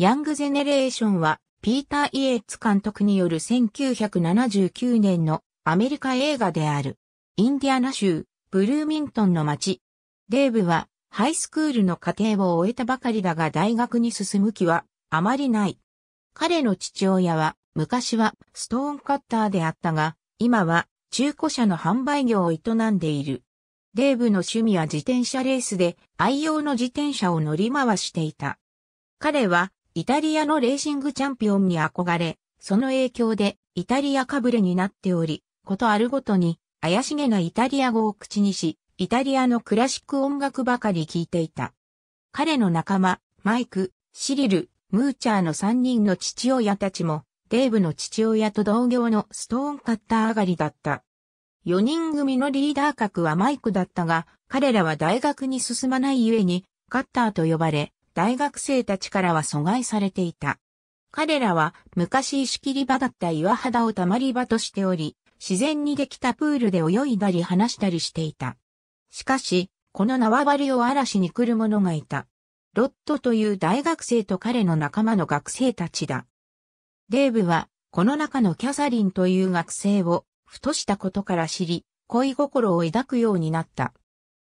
ヤングジェネレーションは、ピーター・イエッツ監督による1979年のアメリカ映画である。インディアナ州、ブルーミントンの町。デーブは、ハイスクールの家庭を終えたばかりだが大学に進む気は、あまりない。彼の父親は、昔はストーンカッターであったが、今は中古車の販売業を営んでいる。デーブの趣味は自転車レースで愛用の自転車を乗り回していた。彼はイタリアのレーシングチャンピオンに憧れ、その影響でイタリアかぶれになっており、ことあるごとに怪しげなイタリア語を口にし、イタリアのクラシック音楽ばかり聴いていた。彼の仲間、マイク、シリル、ムーチャーの3人の父親たちも、デーブの父親と同業のストーンカッター上がりだった。4人組のリーダー格はマイクだったが、彼らは大学に進まないゆえに、カッターと呼ばれ、大学生たちからは阻害されていた。彼らは昔石切り場だった岩肌をたまり場としており、自然にできたプールで泳いだり話したりしていた。しかし、この縄張りを嵐に来る者がいた。ロットという大学生と彼の仲間の学生たちだ。デーブは、この中のキャサリンという学生を、ふとしたことから知り、恋心を抱くようになった。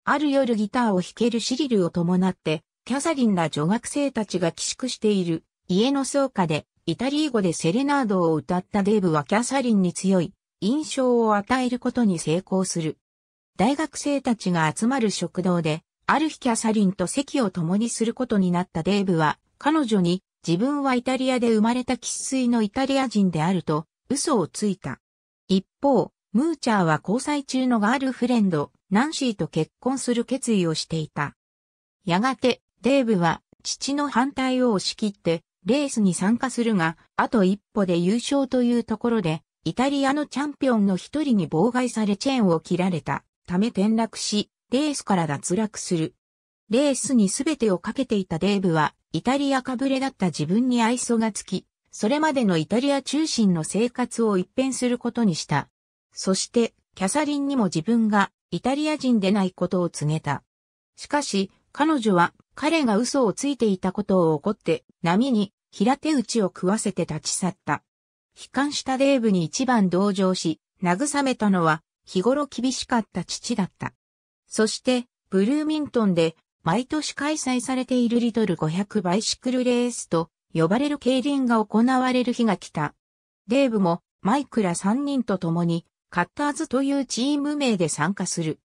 ある夜ギターを弾けるシリルを伴って、キャサリンら女学生たちが寄宿している家の倉庫でイタリー語でセレナードを歌ったデーブはキャサリンに強い印象を与えることに成功する。大学生たちが集まる食堂で、ある日キャサリンと席を共にすることになったデーブは、彼女に自分はイタリアで生まれた喫水のイタリア人であると嘘をついた。一方、ムーチャーは交際中のガールフレンド、ナンシーと結婚する決意をしていた。やがて、デーブは父の反対を押し切ってレースに参加するが、あと一歩で優勝というところで、イタリアのチャンピオンの一人に妨害されチェーンを切られたため転落し、レースから脱落する。レースに全てをかけていたデーブは、イタリアかぶれだった自分に愛想がつき、それまでのイタリア中心の生活を一変することにした。そして、キャサリンにも自分がイタリア人でないことを告げた。しかし、彼女は彼が嘘をついていたことを怒って、波に平手打ちを食わせて立ち去った。悲観したデーブに一番同情し、慰めたのは、日頃厳しかった父だった。そして、ブルーミントンで、毎年開催されているリトル500バイシクルレースと呼ばれる競輪が行われる日が来た。デーブもマイクら3人と共にカッターズというチーム名で参加する。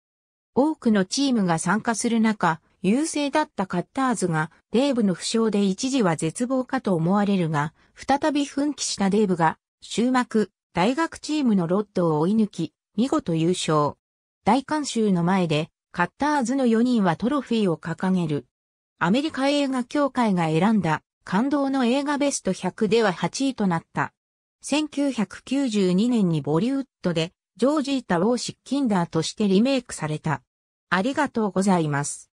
多くのチームが参加する中、優勢だったカッターズが、デーブの負傷で一時は絶望かと思われるが、再び奮起したデーブが、終幕、大学チームのロッドを追い抜き、見事優勝。大観衆の前で、カッターズの4人はトロフィーを掲げる。アメリカ映画協会が選んだ感動の映画ベスト100では8位となった。1992年にボリウッドでジョージータ・ウォーシッキンダーとしてリメイクされた。ありがとうございます。